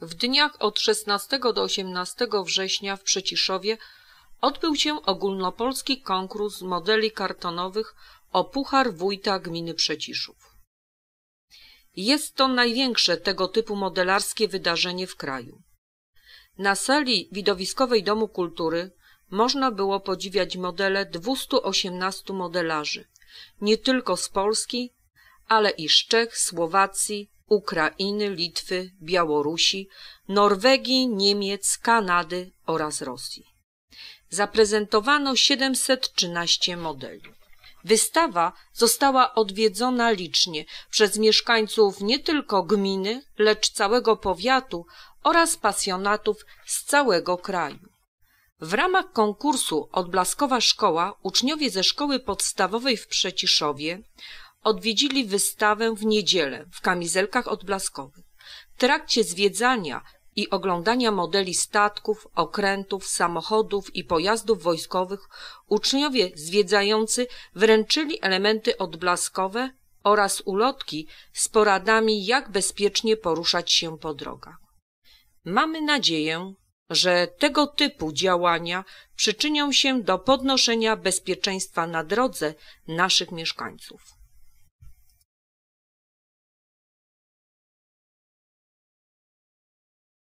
W dniach od 16 do 18 września w Przeciszowie odbył się ogólnopolski konkurs modeli kartonowych o Puchar Wójta Gminy Przeciszów. Jest to największe tego typu modelarskie wydarzenie w kraju. Na sali widowiskowej Domu Kultury można było podziwiać modele 218 modelarzy, nie tylko z Polski, ale i z Czech, Słowacji, Ukrainy, Litwy, Białorusi, Norwegii, Niemiec, Kanady oraz Rosji. Zaprezentowano 713 modeli. Wystawa została odwiedzona licznie przez mieszkańców nie tylko gminy, lecz całego powiatu oraz pasjonatów z całego kraju. W ramach konkursu Odblaskowa Szkoła uczniowie ze szkoły podstawowej w Przeciszowie odwiedzili wystawę w niedzielę w kamizelkach odblaskowych. W trakcie zwiedzania i oglądania modeli statków, okrętów, samochodów i pojazdów wojskowych uczniowie zwiedzający wręczyli elementy odblaskowe oraz ulotki z poradami, jak bezpiecznie poruszać się po drogach. Mamy nadzieję, że tego typu działania przyczynią się do podnoszenia bezpieczeństwa na drodze naszych mieszkańców.